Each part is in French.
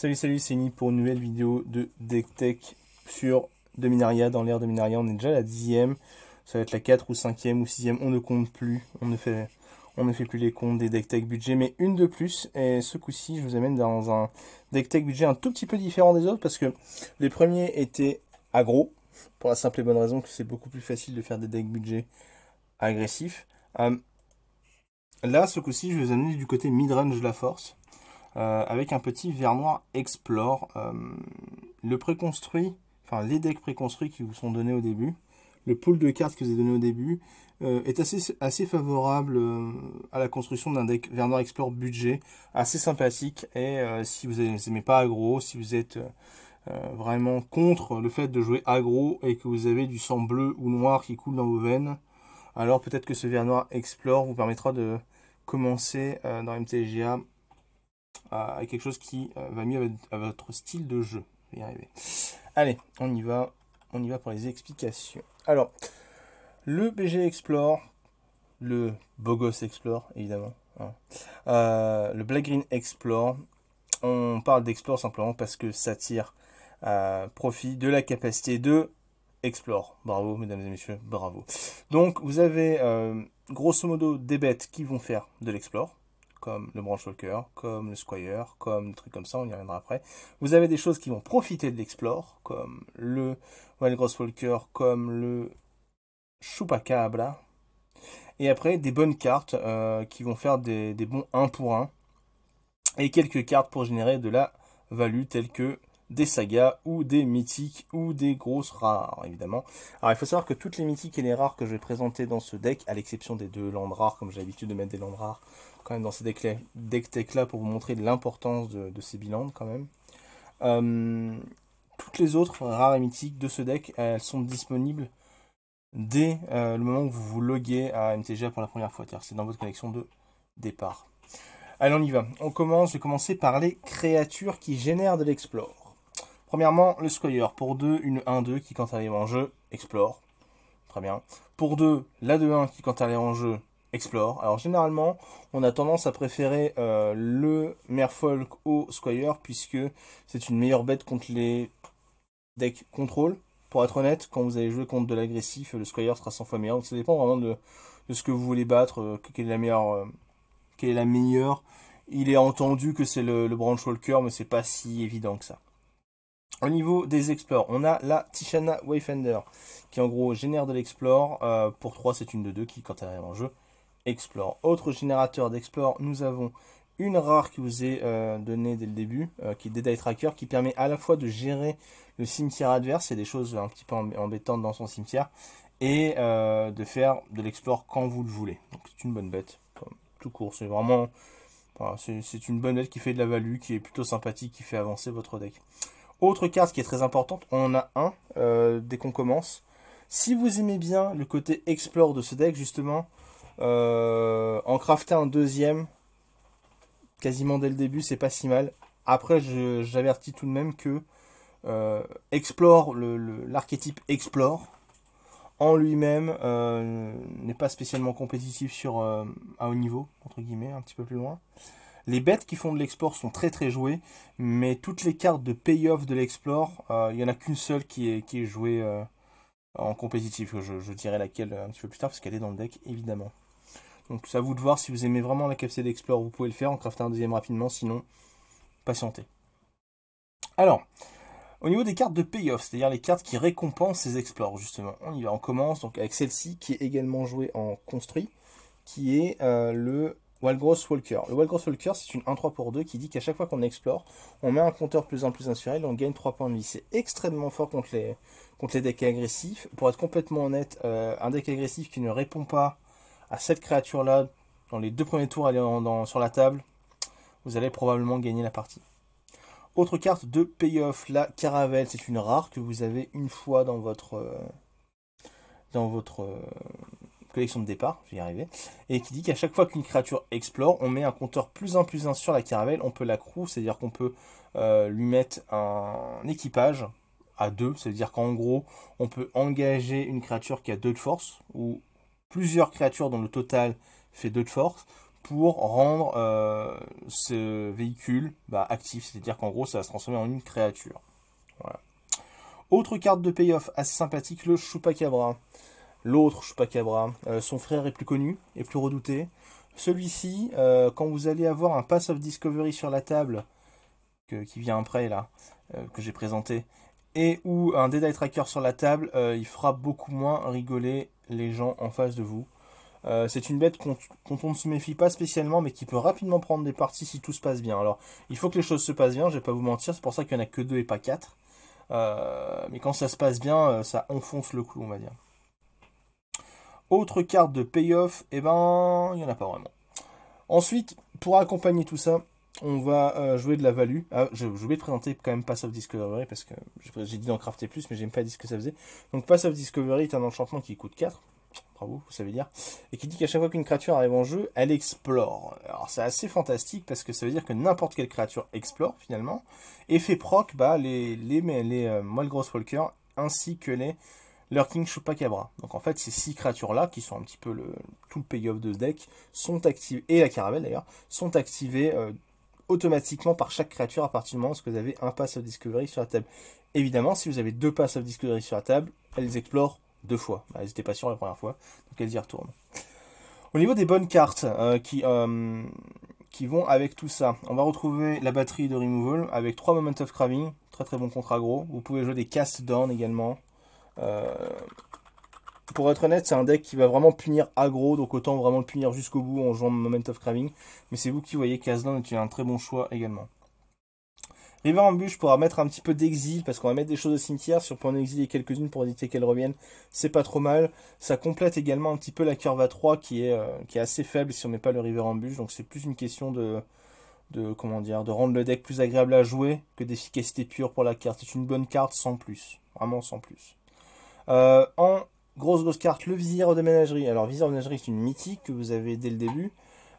Salut, salut, c'est Ni pour une nouvelle vidéo de deck tech sur Dominaria. Dans l'ère Dominaria, on est déjà la dixième. Ça va être la 4 ou 5e ou 6e, on ne compte plus. On ne fait, on ne fait plus les comptes des deck tech budget, mais une de plus. Et ce coup-ci, je vous amène dans un deck tech budget un tout petit peu différent des autres parce que les premiers étaient agro, pour la simple et bonne raison que c'est beaucoup plus facile de faire des deck budget agressifs. Euh, là, ce coup-ci, je vous amener du côté mid-range de la force. Euh, avec un petit verre noir Explore. Euh, le préconstruit, enfin les decks préconstruits qui vous sont donnés au début, le pool de cartes que vous avez donné au début, euh, est assez, assez favorable à la construction d'un deck verre noir Explore budget, assez sympathique. Et si vous n'aimez pas agro si vous êtes vraiment contre le fait de jouer agro et que vous avez du sang bleu ou noir qui coule dans vos veines, alors peut-être que ce verre noir Explore vous permettra de commencer dans MTGA à, quelque chose qui euh, va mieux à votre style de jeu. Allez, on y va. On y va pour les explications. Alors, le BG Explore, le Bogos Explore, évidemment. Hein. Euh, le Black Green Explore. On parle d'Explore simplement parce que ça tire profit de la capacité de Explore. Bravo, mesdames et messieurs, bravo. Donc, vous avez euh, grosso modo des bêtes qui vont faire de l'Explore comme le Branch Walker, comme le Squire, comme des trucs comme ça, on y reviendra après. Vous avez des choses qui vont profiter de l'Explore, comme le Wild Gross Walker, comme le Chupacabra. Et après, des bonnes cartes euh, qui vont faire des, des bons 1 pour 1. Et quelques cartes pour générer de la value, telles que des sagas ou des mythiques ou des grosses rares évidemment. Alors il faut savoir que toutes les mythiques et les rares que je vais présenter dans ce deck, à l'exception des deux landes rares, comme j'ai l'habitude de mettre des landes rares quand même dans ces deck deck là pour vous montrer l'importance de, ces bilans quand même. Euh, toutes les autres rares et mythiques de ce deck, elles sont disponibles dès euh, le moment que vous vous loguez à MTG pour la première fois, c'est dans votre collection de départ. Allez, on y va. On commence, je vais commencer par les créatures qui génèrent de l'explore. Premièrement, le squire. Pour 2, une 1-2 qui, quand elle est en jeu, explore. Très bien. Pour 2, la 2-1 qui, quand elle est en jeu, explore. Alors généralement, on a tendance à préférer euh, le Merfolk au Squire puisque c'est une meilleure bête contre les decks contrôle. Pour être honnête, quand vous allez jouer contre de l'agressif, le Squire sera 100 fois meilleur. Donc ça dépend vraiment de, ce que vous voulez battre, euh, quelle est la meilleure. Euh, quelle est la meilleure. Il est entendu que c'est le, le Branchwalker, mais c'est pas si évident que ça. Au niveau des explores, on a la Tishana Wayfinder qui en gros génère de l'explore. Euh, pour 3, c'est une de deux qui, quand elle arrive en jeu, explore. Autre générateur d'explore, nous avons une rare qui vous est euh, donnée dès le début, euh, qui est Eye Tracker, qui permet à la fois de gérer le cimetière adverse, et des choses un petit peu embêtantes dans son cimetière, et de faire de l'explore quand vous le voulez. Donc c'est une bonne bête, tout court. C'est vraiment. c'est une bonne bête qui fait de la value, qui est plutôt sympathique, qui fait avancer votre deck. Autre carte qui est très importante, on en a un euh, dès qu'on commence. Si vous aimez bien le côté explore de ce deck, justement, euh, en crafter un deuxième, quasiment dès le début, c'est pas si mal. Après, j'avertis tout de même que euh, explore, l'archétype explore, en lui-même, n'est pas spécialement compétitif sur, à haut niveau, entre guillemets, un petit peu plus loin. Les bêtes qui font de l'explore sont très très jouées, mais toutes les cartes de payoff de l'explore, euh, il n'y en a qu'une seule qui est, qui est jouée euh, en compétitif. Je, je, dirai laquelle euh, un petit peu plus tard, parce qu'elle est dans le deck, évidemment. Donc ça à vous de voir si vous aimez vraiment la capacité d'explore, vous pouvez le faire, en craftant un deuxième rapidement, sinon patientez. Alors, au niveau des cartes de payoff, c'est-à-dire les cartes qui récompensent ces explores, justement, on y va, on commence donc avec celle-ci qui est également jouée en construit, qui est le Walgross Walker. Le Gross Walker, c'est une 1-3 pour 2 qui dit qu'à chaque fois qu'on explore, on met un compteur plus en plus 1 et on gagne 3 points de vie. C'est extrêmement fort contre les, contre les decks agressifs. Pour être complètement honnête, euh, un deck agressif qui ne répond pas à cette créature-là dans les deux premiers tours sur la table, vous allez probablement gagner la partie. Autre carte de payoff, la Caravelle. C'est une rare que vous avez une fois dans votre. Euh, dans votre. Euh, de départ, j'y arrivais, et qui dit qu'à chaque fois qu'une créature explore, on met un compteur plus un plus un sur la caravelle, on peut la crew, c'est-à-dire qu'on peut euh, lui mettre un équipage à deux, c'est-à-dire qu'en gros, on peut engager une créature qui a deux de force, ou plusieurs créatures dont le total fait deux de force, pour rendre euh, ce véhicule bah, actif, c'est-à-dire qu'en gros, ça va se transformer en une créature. Autre carte de payoff assez sympathique, le Chupacabra. L'autre, je pas cabra, euh, son frère est plus connu et plus redouté. Celui-ci, euh, quand vous allez avoir un Pass of Discovery sur la table, qui vient après là, euh, que j'ai présenté, et ou un Dead Eye Tracker sur la table, il fera beaucoup moins rigoler les gens en face de vous. c'est une bête dont on ne se méfie pas spécialement, mais qui peut rapidement prendre des parties si tout se passe bien. Alors, il faut que les choses se passent bien, je vais pas vous mentir, c'est pour ça qu'il n'y en a que deux et pas quatre. mais quand ça se passe bien, ça enfonce le clou, on va dire. Autre carte de payoff, et eh ben, il n'y en a pas vraiment. Ensuite, pour accompagner tout ça, on va euh, jouer de la value. Ah, je, je vais présenter quand même Pass of Discovery parce que j'ai dit d'en crafter plus, mais j'aime même pas dit ce que ça faisait. Donc Pass of Discovery est un enchantement qui coûte 4. Bravo, vous savez dire. Et qui dit qu'à chaque fois qu'une créature arrive en jeu, elle explore. Alors c'est assez fantastique parce que ça veut dire que n'importe quelle créature explore finalement. Et fait proc, bah, les, les, les, euh, Walker ainsi que les leur King Chupacabra. Donc en fait, ces six créatures-là, qui sont un petit peu le, tout le payoff de ce deck, sont activées, et la caravelle d'ailleurs, sont activées euh, automatiquement par chaque créature à partir du moment où vous avez un pass of discovery sur la table. Évidemment, si vous avez deux passes of discovery sur la table, elles explorent deux fois. Bah, elles n'étaient pas sûres la première fois, donc elles y retournent. Au niveau des bonnes cartes euh, qui, euh, qui vont avec tout ça, on va retrouver la batterie de removal avec 3 moments of craving, très très bon contre aggro. Vous pouvez jouer des cast down également, euh, pour être honnête, c'est un deck qui va vraiment punir aggro, donc autant vraiment le punir jusqu'au bout en jouant Moment of Craving. Mais c'est vous qui voyez qu'Azlan est un très bon choix également. River Ambush pourra mettre un petit peu d'exil, parce qu'on va mettre des choses au cimetière, sur peut en et quelques-unes pour éviter qu'elles reviennent, c'est pas trop mal. Ça complète également un petit peu la curve à 3 euh, qui est, assez faible si on n'est pas le River Ambush, donc c'est plus une question de, comment dire, de rendre le deck plus agréable à jouer que d'efficacité pure pour la carte. C'est une bonne carte sans plus, vraiment sans plus. Euh, en grosse grosse carte, le vizir de ménagerie. Alors, vizir de ménagerie, c'est une mythique que vous avez dès le début,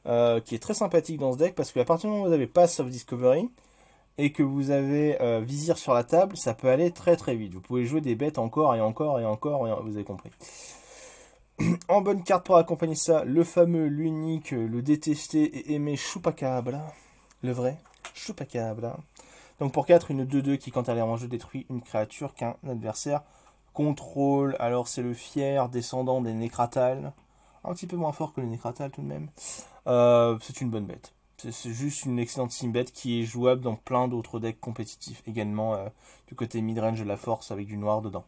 euh, qui est très sympathique dans ce deck parce qu'à partir du moment où vous avez Pass of Discovery et que vous avez euh, vizir sur la table, ça peut aller très très vite. Vous pouvez jouer des bêtes encore et encore et encore, et vous avez compris. en bonne carte pour accompagner ça, le fameux, l'unique, le détesté et aimé Chupacabra, le vrai Chupacabra. Donc pour 4, une 2-2 qui, quand elle est en jeu, détruit une créature qu'un adversaire Contrôle, alors c'est le fier descendant des Nécratales. Un petit peu moins fort que les Nécratales tout de même. Euh, c'est une bonne bête. C'est juste une excellente simbête qui est jouable dans plein d'autres decks compétitifs. Également euh, du côté midrange de la force avec du noir dedans.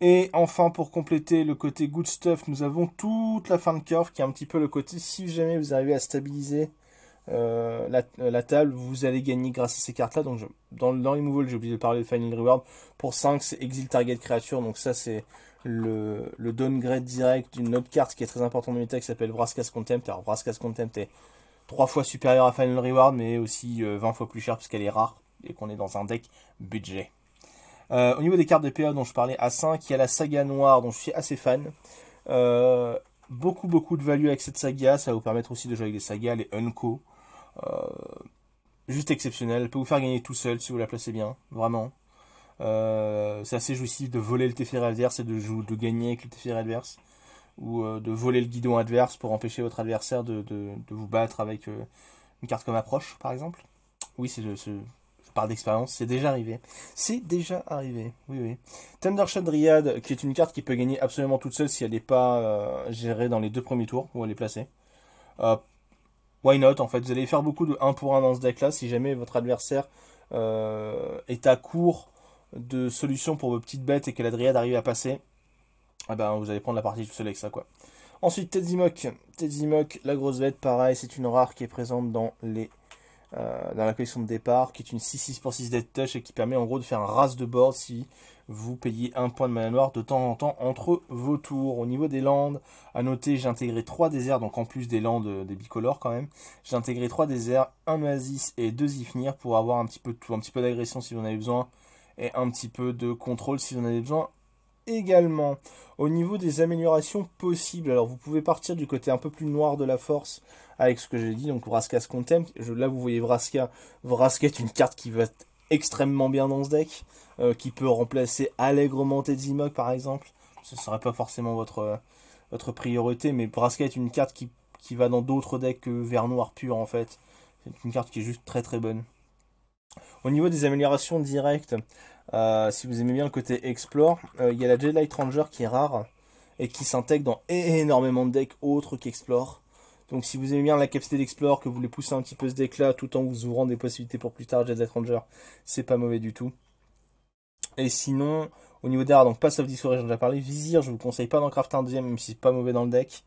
Et enfin, pour compléter le côté good stuff, nous avons toute la fin de curve qui est un petit peu le côté si jamais vous arrivez à stabiliser euh, la, table, vous allez gagner grâce à ces cartes-là. Donc dans, dans Removal, j'ai oublié de parler de Final Reward. Pour 5, c'est Exil Target Creature. Donc ça, c'est le, le downgrade direct d'une autre carte qui est très importante dans méta qui s'appelle braskas Contempt. Alors Vraskas Contempt est 3 fois supérieur à Final Reward, mais aussi 20 euh, fois plus cher puisqu'elle est rare et qu'on est dans un deck budget. Euh, au niveau des cartes de PA dont je parlais, à 5 il y a la saga noire dont je suis assez fan. beaucoup beaucoup de value avec cette saga, ça va vous permettre aussi de jouer avec des sagas, les Unco, euh, juste exceptionnel Elle peut vous faire gagner tout seul si vous la placez bien, vraiment. Euh, c'est assez jouissif de voler le Teferi adverse et de, de gagner avec le Teferi adverse ou euh, de voler le guidon adverse pour empêcher votre adversaire de, vous battre avec une carte comme approche, par exemple. Oui, c'est je parle d'expérience, c'est déjà arrivé. C'est déjà arrivé, oui, oui. Thundershot Dryad, qui est une carte qui peut gagner absolument toute seule si elle n'est pas gérée dans les deux premiers tours où elle est placée why not en fait Vous allez faire beaucoup de 1 pour 1 dans ce deck là si jamais votre adversaire euh, est à court de solutions pour vos petites bêtes et que la arrive à passer. Eh ben vous allez prendre la partie tout seul avec ça quoi. Ensuite Tedzimok, Tedzimok, la grosse bête pareil, c'est une rare qui est présente dans les euh, dans la collection de départ, qui est une 6-6 pour 6 dead touch et qui permet en gros de faire un ras de board si vous payez un point de mana noir de temps en temps entre vos tours. Au niveau des landes, à noter, j'ai intégré 3 déserts, donc en plus des landes euh, des bicolores quand même, j'ai intégré 3 déserts, un oasis et 2 ifnir pour avoir un petit peu tout, un petit peu d'agression si vous en avez besoin et un petit peu de contrôle si vous en avez besoin également. Au niveau des améliorations possibles, alors vous pouvez partir du côté un peu plus noir de la force avec ce que j'ai dit, donc Vraska's Contempt. Je, là vous voyez Vraska. Vraska est une carte qui va extrêmement bien dans ce deck, euh, qui peut remplacer allègrement Tedzimog par exemple. Ce serait pas forcément votre, euh, votre priorité, mais Vraska est une carte qui, va dans d'autres decks que vert noir pur en fait. C'est une carte qui est juste très très bonne. Au niveau des améliorations directes, euh, si vous aimez bien le côté explore, euh, il y a la Jedi Ranger qui est rare et qui s'intègre dans énormément de decks autres qu'explore. Donc si vous aimez bien la capacité d'explore, que vous voulez pousser un petit peu ce deck là tout en vous ouvrant des possibilités pour plus tard Jedi Ranger, c'est pas mauvais du tout. Et sinon, au niveau des rares, donc pas of Discovery, j'en ai déjà parlé, Vizir, je vous conseille pas d'en crafter un deuxième, même si c'est pas mauvais dans le deck.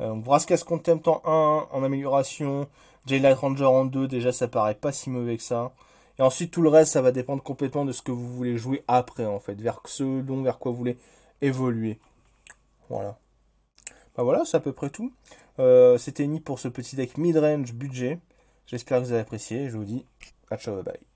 Euh, Contempt en 1, en amélioration, Jedi Ranger en 2, déjà ça paraît pas si mauvais que ça. Et ensuite, tout le reste, ça va dépendre complètement de ce que vous voulez jouer après, en fait, vers ce dont, vers quoi vous voulez évoluer. Voilà. Bah voilà, c'est à peu près tout. Euh, c'était Ni pour ce petit deck mid-range budget. J'espère que vous avez apprécié. Je vous dis à ciao, bye.